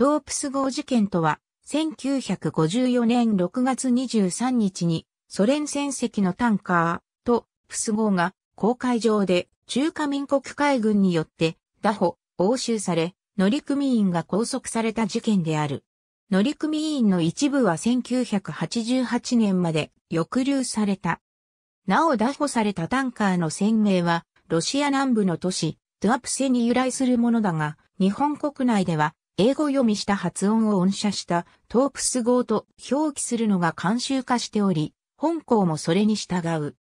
トープス号事件とは、1954年6月23日に、ソ連戦績のタンカー、トープス号が、公海上で、中華民国海軍によって、拿捕、押収され、乗組員が拘束された事件である。乗組員の一部は1988年まで抑留された。なお拿捕されたタンカーの船名は、ロシア南部の都市、ドゥアプセに由来するものだが、日本国内では、英語読みした発音を音写したトープス号と表記するのが慣習化しており、本校もそれに従う。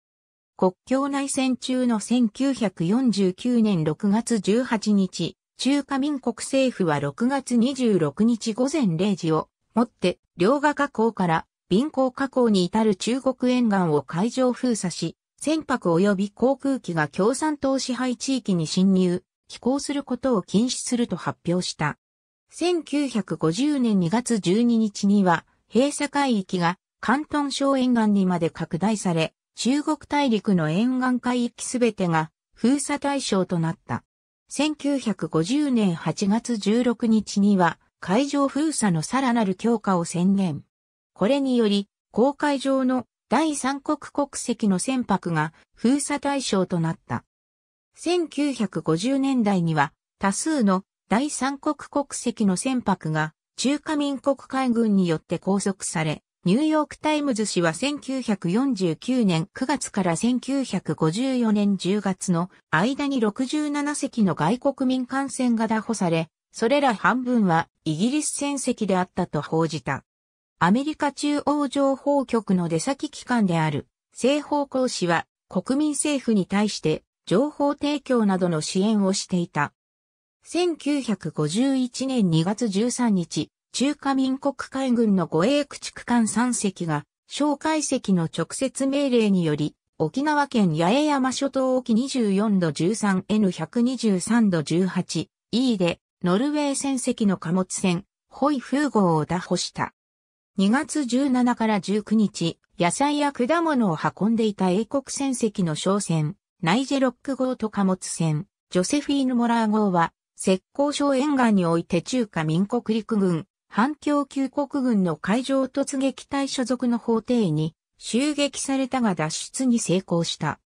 国境内戦中の1949年6月18日、中華民国政府は6月26日午前0時をもって両河河口から貧港河口に至る中国沿岸を海上封鎖し、船舶及び航空機が共産党支配地域に侵入、飛行することを禁止すると発表した。1950年2月12日には、閉鎖海域が関東省沿岸にまで拡大され、中国大陸の沿岸海域すべてが封鎖対象となった。1950年8月16日には海上封鎖のさらなる強化を宣言。これにより、公海上の第三国国籍の船舶が封鎖対象となった。1950年代には多数の第三国国籍の船舶が中華民国海軍によって拘束され、ニューヨークタイムズ氏は1949年9月から1954年10月の間に67隻の外国民艦船が打破され、それら半分はイギリス船籍であったと報じた。アメリカ中央情報局の出先機関である西方公使は国民政府に対して情報提供などの支援をしていた。1951年2月13日、中華民国海軍の護衛駆逐艦3隻が、小海石の直接命令により、沖縄県八重山諸島沖24度 13N123 度 18E で、ノルウェー船籍の貨物船、ホイフー号を打破した。2月17から19日、野菜や果物を運んでいた英国船籍の商船、ナイジェロック号と貨物船、ジョセフィーヌ・モラー号は、石膏省沿岸において中華民国陸軍、反共級国軍の海上突撃隊所属の法廷に襲撃されたが脱出に成功した。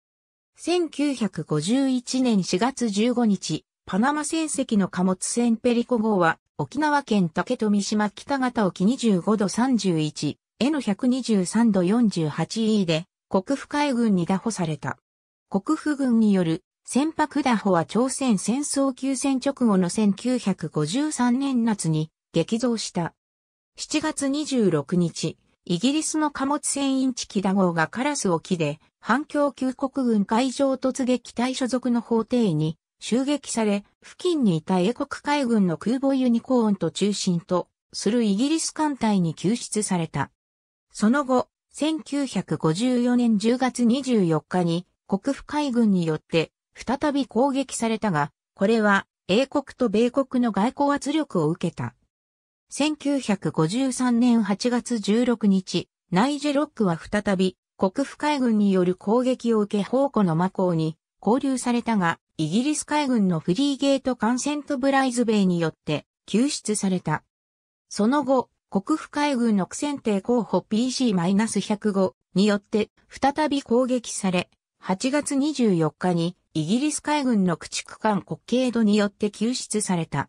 1951年4月15日、パナマ船籍の貨物船ペリコ号は沖縄県竹富島北方沖25度31、への123度 48E で国府海軍に打捕された。国府軍による船舶打法は朝鮮戦争休戦直後の1953年夏に激増した。7月26日、イギリスの貨物船インチキダ号がカラス沖で反共旧国軍海上突撃隊所属の法廷に襲撃され、付近にいた英国海軍の空母ユニコーンと中心とするイギリス艦隊に救出された。その後、1954年10月24日に国府海軍によって再び攻撃されたが、これは英国と米国の外交圧力を受けた。1953年8月16日、ナイジェロックは再び国府海軍による攻撃を受け宝庫の魔港に交流されたが、イギリス海軍のフリーゲート艦セントブライズベイによって救出された。その後、国府海軍の苦戦艇候補 PC-105 によって再び攻撃され、8月24日にイギリス海軍の駆逐艦コッケードによって救出された。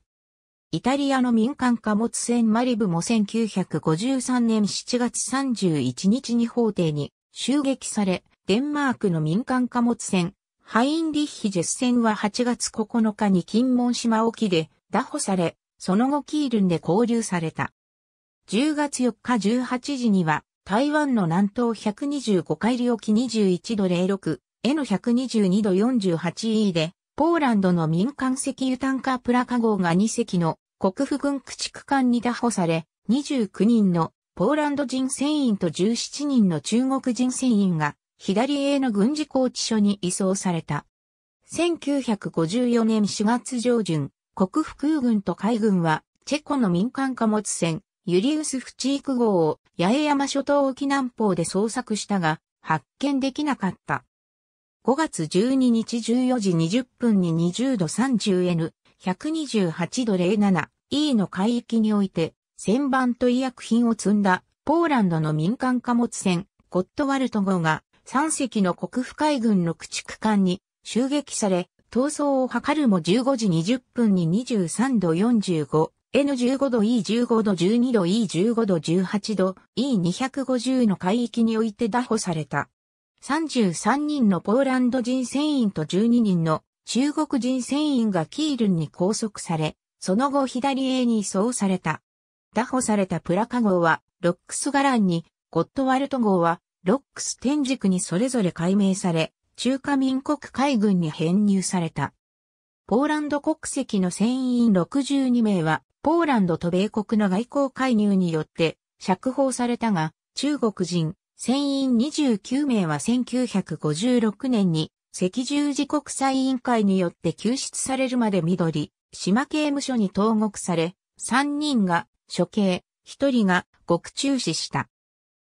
イタリアの民間貨物船マリブも1953年7月31日に法廷に襲撃され、デンマークの民間貨物船、ハインリッヒ・ジェス船は8月9日に金門島沖で拿捕され、その後キールンで交流された。10月4日18時には、台湾の南東125海里沖21度06、N122 度 48E で、ポーランドの民間石油タンカープラカ号が2隻の国府軍駆逐艦に打破され、29人のポーランド人船員と17人の中国人船員が左 A の軍事拘置所に移送された。1954年4月上旬、国府空軍と海軍はチェコの民間貨物船ユリウス・フチーク号を八重山諸島沖南方で捜索したが発見できなかった。5月12日14時20分に20度 30N、128度 07E の海域において、旋盤と医薬品を積んだポーランドの民間貨物船、ゴットワルト号が3隻の国府海軍の駆逐艦に襲撃され、逃走を図るも15時20分に23度 45N15 度 E15 度12度 E15 度18度 E250 の海域において拿捕された。33人のポーランド人船員と12人の中国人船員がキールンに拘束され、その後左 A に移送された。打捕されたプラカ号はロックスガランに、ゴットワルト号はロックス天軸にそれぞれ改名され、中華民国海軍に編入された。ポーランド国籍の船員62名は、ポーランドと米国の外交介入によって釈放されたが、中国人、船員29名は1956年に赤十字国際委員会によって救出されるまで緑、島刑務所に投獄され、3人が処刑、1人が獄中死した。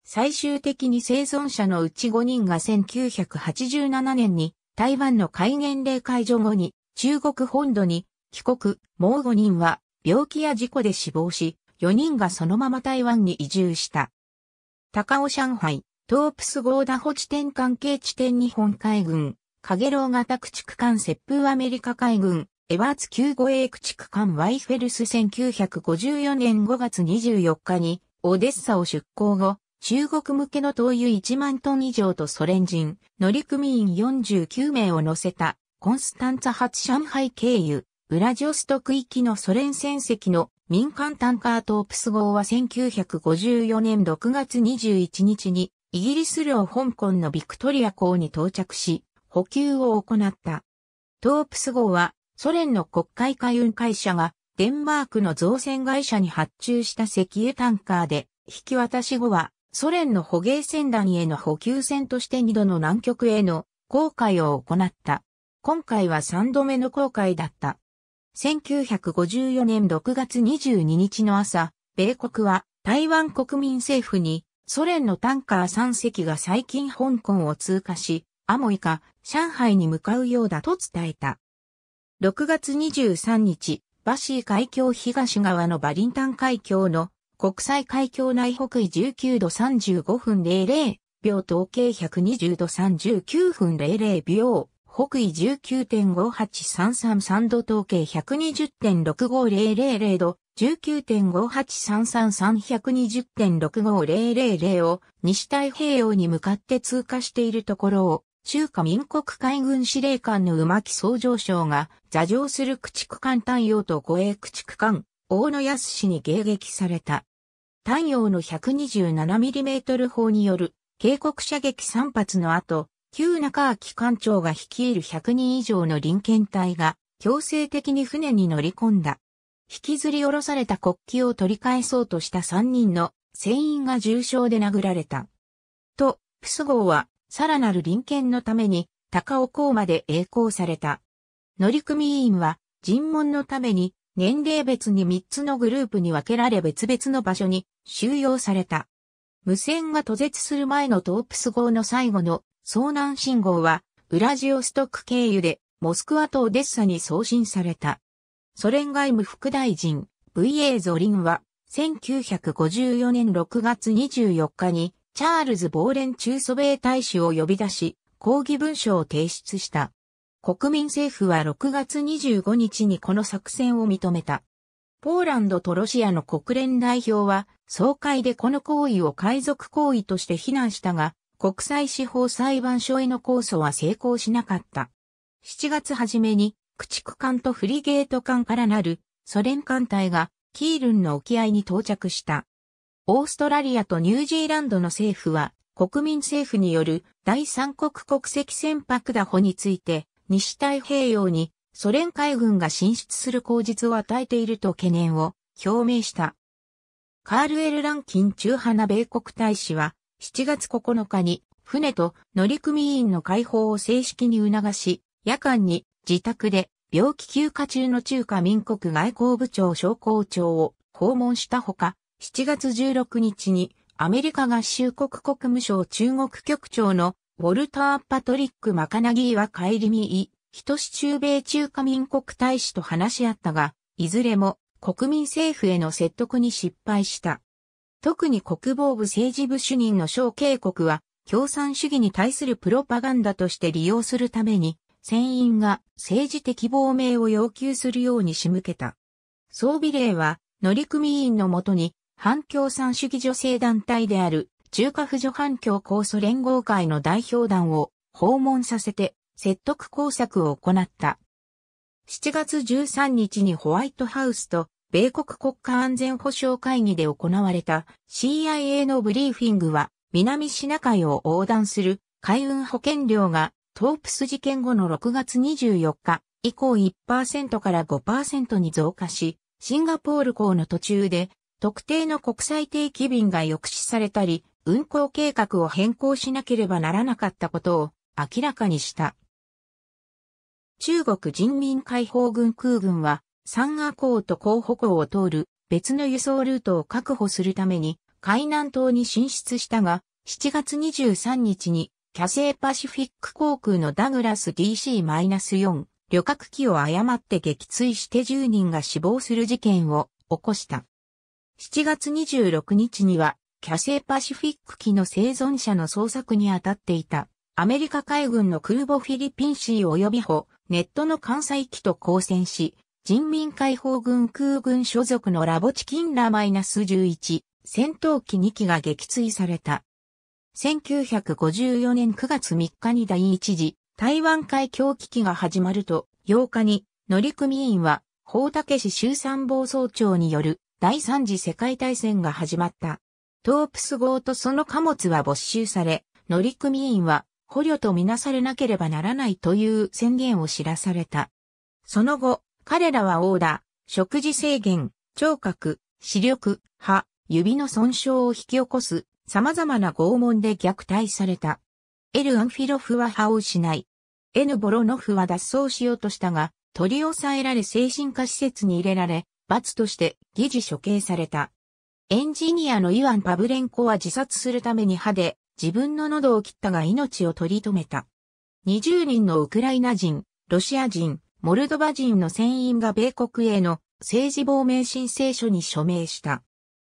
最終的に生存者のうち5人が1987年に台湾の戒厳令解除後に中国本土に帰国、もう5人は病気や事故で死亡し、4人がそのまま台湾に移住した。高尾上海、トープス号打ダホ地点関係地点日本海軍、カゲロウ型駆逐艦接風アメリカ海軍、エワーツ級護衛駆逐艦ワイフェルス1954年5月24日に、オデッサを出港後、中国向けの灯油1万トン以上とソ連人、乗組員49名を乗せた、コンスタンツァ発上海経由、ウラジオストク行きのソ連船籍の民間タンカートープス号は1954年6月21日にイギリス領香港のビクトリア港に到着し、補給を行った。トープス号はソ連の国会海運会社がデンマークの造船会社に発注した石油タンカーで、引き渡し後はソ連の捕鯨船団への補給船として2度の南極への航海を行った。今回は3度目の航海だった。1954年6月22日の朝、米国は台湾国民政府にソ連のタンカー3隻が最近香港を通過し、アモイか上海に向かうようだと伝えた。6月23日、バシー海峡東側のバリンタン海峡の国際海峡内北緯19度35分00秒統計120度39分00秒北緯19.58333度統計120.6500度19.5833320.65000を西太平洋に向かって通過しているところを、中華民国海軍司令官の馬木総上将が、座上する駆逐艦太陽と護衛駆逐艦、大野安氏に迎撃された。太陽の 127mm 砲による警告射撃3発の後、旧中秋艦長が率いる100人以上の臨検隊が強制的に船に乗り込んだ。引きずり下ろされた国旗を取り返そうとした3人の船員が重傷で殴られた。と、プス号は、さらなる臨検のために、高尾港まで栄光された。乗組員は、尋問のために、年齢別に3つのグループに分けられ別々の場所に収容された。無線が途絶する前のトープス号の最後の遭難信号は、ウラジオストック経由でモスクワとオデッサに送信された。ソ連外務副大臣 VA ゾリンは1954年6月24日にチャールズ・ボーレン中ソ米大使を呼び出し抗議文書を提出した。国民政府は6月25日にこの作戦を認めた。ポーランドとロシアの国連代表は総会でこの行為を海賊行為として非難したが、国際司法裁判所への控訴は成功しなかった。7月初めに駆逐艦とフリゲート艦からなるソ連艦隊がキールンの沖合に到着した。オーストラリアとニュージーランドの政府は国民政府による第三国国籍船舶打法について西太平洋にソ連海軍が進出する口実を与えていると懸念を表明した。カール・エル・ランキン中派な米国大使は7月9日に船と乗組員の解放を正式に促し、夜間に自宅で病気休暇中の中華民国外交部長商工長を訪問したほか、7月16日にアメリカ合衆国国務省中国局長のウォルター・パトリック・マカナギーは帰り見い、人し中米中華民国大使と話し合ったが、いずれも国民政府への説得に失敗した。特に国防部政治部主任の小警告は、共産主義に対するプロパガンダとして利用するために、船員が政治的亡命を要求するように仕向けた。装備令は乗組員のもとに反共産主義女性団体である中華婦女反共控訴連合会の代表団を訪問させて説得工作を行った。7月13日にホワイトハウスと米国国家安全保障会議で行われた CIA のブリーフィングは南シナ海を横断する海運保険料がトープス事件後の6月24日以降1%から5%に増加し、シンガポール港の途中で特定の国際定期便が抑止されたり、運航計画を変更しなければならなかったことを明らかにした。中国人民解放軍空軍は、山河港と候補港を通る別の輸送ルートを確保するために海南島に進出したが、7月23日にキャセイパシフィック航空のダグラス DC-4 旅客機を誤って撃墜して10人が死亡する事件を起こした。7月26日には、キャセイパシフィック機の生存者の捜索に当たっていた、アメリカ海軍の空母フィリピン C 及びホ、ネットの関西機と交戦し、人民解放軍空軍所属のラボチキンラ -11 戦闘機2機が撃墜された。1954年9月3日に第一次台湾海峡危機が始まると、8日に乗組員は、法武市衆参謀総長による第三次世界大戦が始まった。トープス号とその貨物は没収され、乗組員は捕虜とみなされなければならないという宣言を知らされた。その後、彼らはオーダー、食事制限、聴覚、視力、歯、指の損傷を引き起こす様々な拷問で虐待された。エル・アンフィロフは歯を失い、エヌ・ボロノフは脱走しようとしたが、取り押さえられ精神科施設に入れられ、罰として疑似処刑された。エンジニアのイワン・パブレンコは自殺するために歯で自分の喉を切ったが命を取り留めた。20人のウクライナ人、ロシア人、モルドバ人の船員が米国への政治亡命申請書に署名した。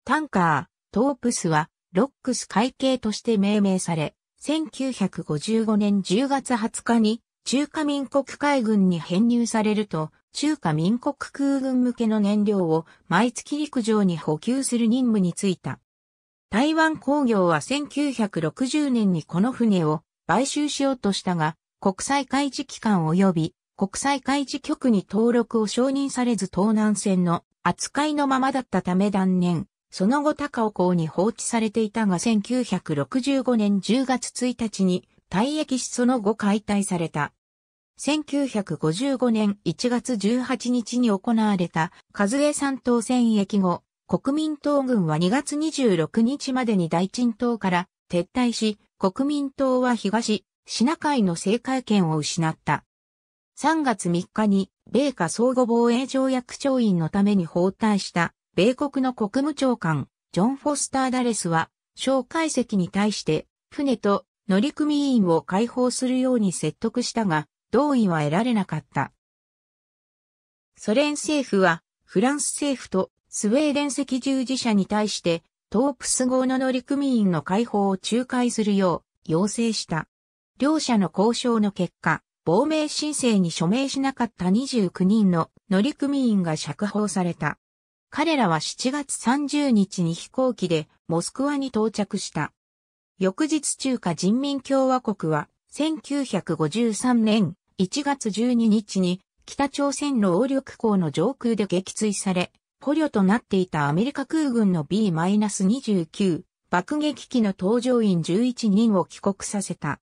タンカー、トープスはロックス会計として命名され、1955年10月20日に中華民国海軍に編入されると、中華民国空軍向けの燃料を毎月陸上に補給する任務に就いた。台湾工業は1960年にこの船を買収しようとしたが、国際開示機関及び国際開示局に登録を承認されず東南線の扱いのままだったため断念。その後高尾港に放置されていたが1965年10月1日に退役しその後解体された。1955年1月18日に行われた和江山島戦役後、国民党軍は2月26日までに大陳島から撤退し、国民党は東、品海の政界権を失った。3月3日に米下相互防衛条約調印のために放退した米国の国務長官、ジョン・フォスター・ダレスは、蒋介石に対して、船と乗組員を解放するように説得したが、同意は得られなかった。ソ連政府は、フランス政府とスウェーデン赤十字社に対して、トープス号の乗組員の解放を仲介するよう要請した。両者の交渉の結果、亡命申請に署名しなかった29人の乗組員が釈放された。彼らは7月30日に飛行機でモスクワに到着した。翌日中華人民共和国は1953年1月12日に北朝鮮の王力港の上空で撃墜され、捕虜となっていたアメリカ空軍の B-29 爆撃機の搭乗員11人を帰国させた。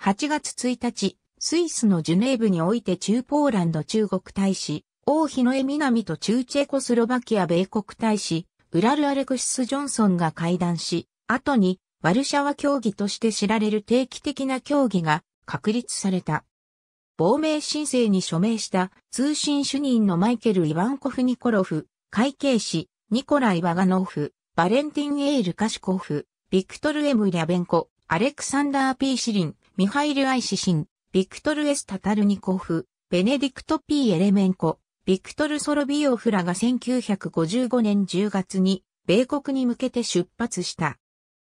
8月1日、スイスのジュネーブにおいて中ポーランド中国大使、王妃の江南と中チェコスロバキア米国大使、ウラル・アレクシス・ジョンソンが会談し、後にワルシャワ協議として知られる定期的な協議が確立された。亡命申請に署名した通信主任のマイケル・イワンコフ・ニコロフ、会計士、ニコライ・ワガノフ、バレンティン・エール・カシコフ、ビクトル・エム・リャベンコ、アレクサンダー・ピー・シリン、ミハイル・アイシシン、ビクトル・エス・タタルニコフ、ベネディクト・ピー・エレメンコ、ビクトル・ソロビオフらが1955年10月に米国に向けて出発した。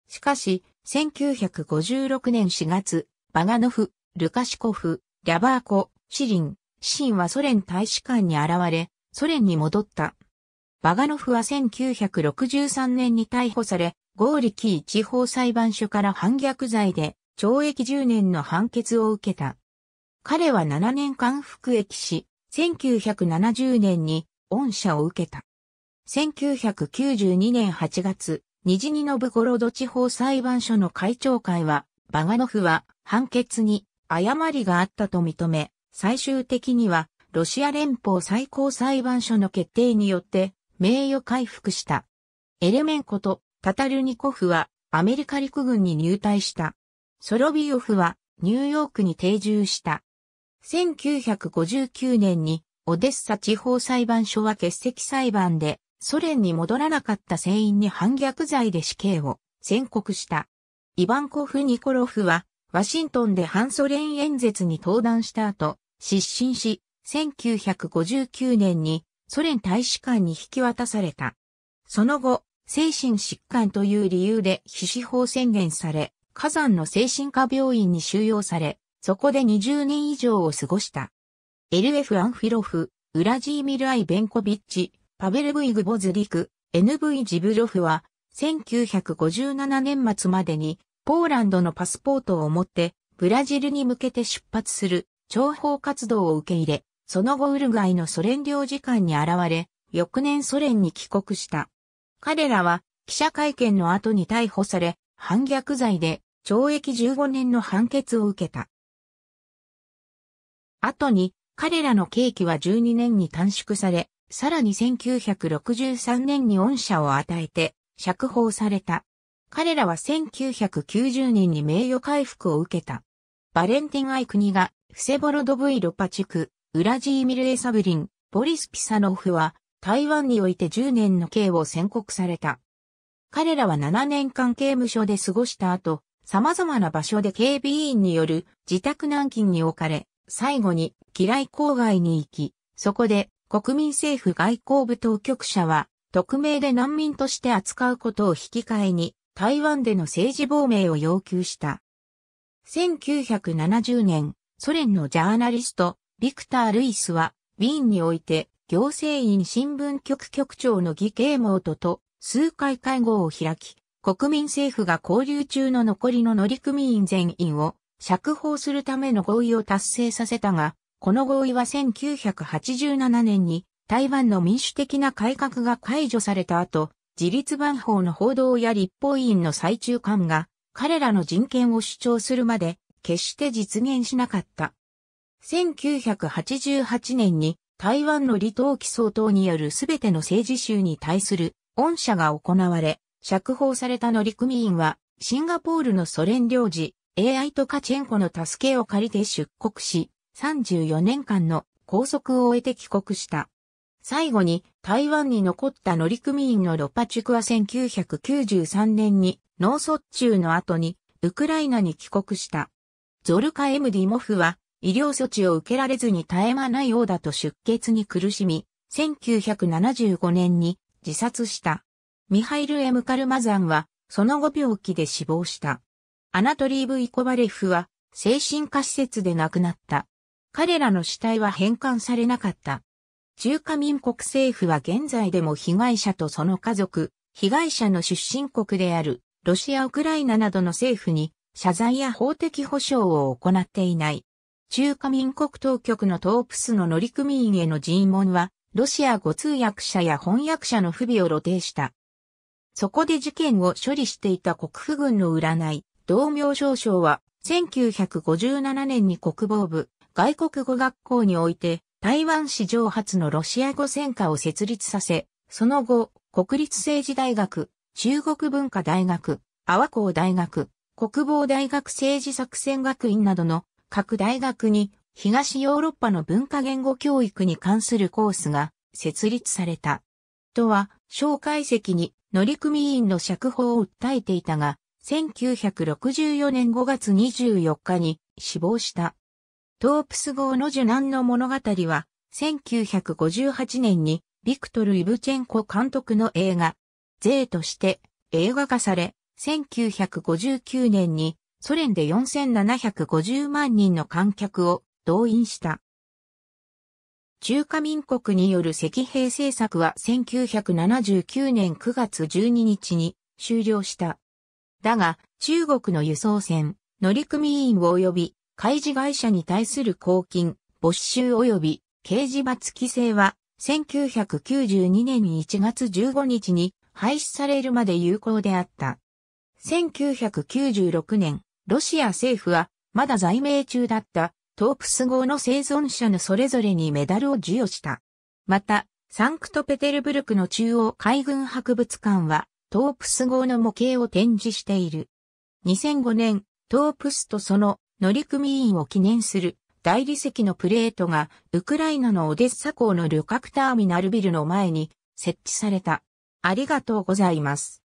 しかし、1956年4月、バガノフ、ルカシコフ、リャバーコ、シリン、シンはソ連大使館に現れ、ソ連に戻った。バガノフは1963年に逮捕され、ゴーリキー地方裁判所から反逆罪で懲役10年の判決を受けた。彼は7年間服役し、1970年に恩赦を受けた。1992年8月、ニジニノブゴロド地方裁判所の会長会は、バガノフは判決に誤りがあったと認め、最終的にはロシア連邦最高裁判所の決定によって名誉回復した。エレメンコとタタルニコフはアメリカ陸軍に入隊した。ソロビヨフはニューヨークに定住した。1959年にオデッサ地方裁判所は欠席裁判でソ連に戻らなかった船員に反逆罪で死刑を宣告した。イバンコフ・ニコロフはワシントンで反ソ連演説に登壇した後、失神し、1959年にソ連大使館に引き渡された。その後、精神疾患という理由で非死法宣言され、火山の精神科病院に収容され、そこで20年以上を過ごした。LF アンフィロフ、ウラジーミル・アイ・ベンコビッチ、パベル・ブイグ・ボズリク、NV・ ジブロフは、1957年末までに、ポーランドのパスポートを持って、ブラジルに向けて出発する、諜報活動を受け入れ、その後ウルガイのソ連領事館に現れ、翌年ソ連に帰国した。彼らは、記者会見の後に逮捕され、反逆罪で、懲役15年の判決を受けた。後に彼らの刑期は12年に短縮され、さらに1963年に恩赦を与えて釈放された。彼らは1990年に名誉回復を受けた。バレンティン・アイクニが、フセボロドブイロパチク、ウラジーミル・エサブリン、ボリス・ピサノフは、台湾において10年の刑を宣告された。彼らは7年間刑務所で過ごした後、様々な場所で警備員による自宅軟禁に置かれ、最後に、機雷郊外に行き、そこで、国民政府外交部当局者は、匿名で難民として扱うことを引き換えに、台湾での政治亡命を要求した。1970年、ソ連のジャーナリスト、ビクター・ルイスは、ウィーンにおいて、行政院新聞局局長の義慶毛とと、数回会合を開き、国民政府が交流中の残りの乗組員全員を釈放するための合意を達成させたが、この合意は1987年に台湾の民主的な改革が解除された後、自立番法の報道や立法委員の最中間が彼らの人権を主張するまで決して実現しなかった。1988年に台湾の李登輝総統による全ての政治集に対する恩赦が行われ、釈放された乗組員はシンガポールのソ連領事 AI とカチェンコの助けを借りて出国し、34年間の拘束を終えて帰国した。最後に台湾に残った乗組員のロパチュクは1993年に脳卒中の後にウクライナに帰国した。ゾルカ・エムディモフは医療措置を受けられずに絶え間ないようだと出血に苦しみ、1975年に自殺した。ミハイル・エムカルマザンはその後病気で死亡した。アナトリーブ・イコバレフは精神科施設で亡くなった。彼らの死体は返還されなかった。中華民国政府は現在でも被害者とその家族、被害者の出身国であるロシア・ウクライナなどの政府に謝罪や法的保障を行っていない。中華民国当局のトープスの乗組員への尋問は、ロシア語通訳者や翻訳者の不備を露呈した。そこで事件を処理していた国府軍の占い、同明少将は、1957年に国防部、外国語学校において、台湾史上初のロシア語専科を設立させ、その後、国立政治大学、中国文化大学、阿波校大学、国防大学政治作戦学院などの各大学に東ヨーロッパの文化言語教育に関するコースが設立された。とは、蒋介石に乗組員の釈放を訴えていたが、1964年5月24日に死亡した。トープス号の受難の物語は、1958年にビクトル・イブチェンコ監督の映画、税として映画化され、1959年にソ連で4750万人の観客を動員した。中華民国による赤兵政策は1979年9月12日に終了した。だが、中国の輸送船、乗組員及び、開示会社に対する公金、没収及び、刑事罰規制は、1992年1月15日に廃止されるまで有効であった。1996年、ロシア政府は、まだ在命中だったトープス号の生存者のそれぞれにメダルを授与した。また、サンクトペテルブルクの中央海軍博物館は、トープス号の模型を展示している。2005年、トープスとその乗組員を記念する大理石のプレートがウクライナのオデッサ港の旅客ターミナルビルの前に設置された。ありがとうございます。